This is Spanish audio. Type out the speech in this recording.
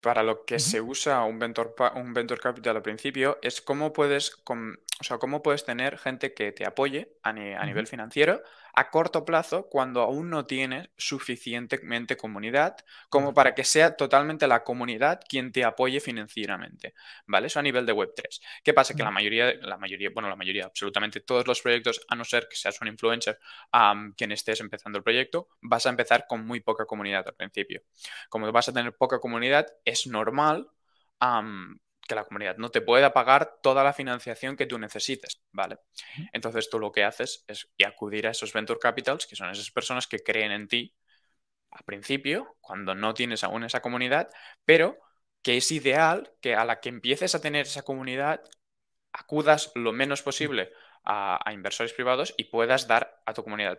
para lo que se usa un venture, un venture capital al principio es cómo puedes, con, o cómo puedes tener gente que te apoye a, nivel financiero a corto plazo cuando aún no tienes suficientemente comunidad como para que sea totalmente la comunidad quien te apoye financieramente, ¿vale? Eso a nivel de Web3. ¿Qué pasa? Que la mayoría, la mayoría, bueno, la mayoría, absolutamente todos los proyectos, a no ser que seas un influencer quien estés empezando el proyecto, vas a empezar con muy poca comunidad al principio. Como vas a tener poca comunidad, es normal que la comunidad no te pueda pagar toda la financiación que tú necesites, ¿vale? Entonces tú lo que haces es acudir a esos venture capitals, que son esas personas que creen en ti al principio, cuando no tienes aún esa comunidad, pero que es ideal que a la que empieces a tener esa comunidad acudas lo menos posible a inversores privados y puedas dar a tu comunidad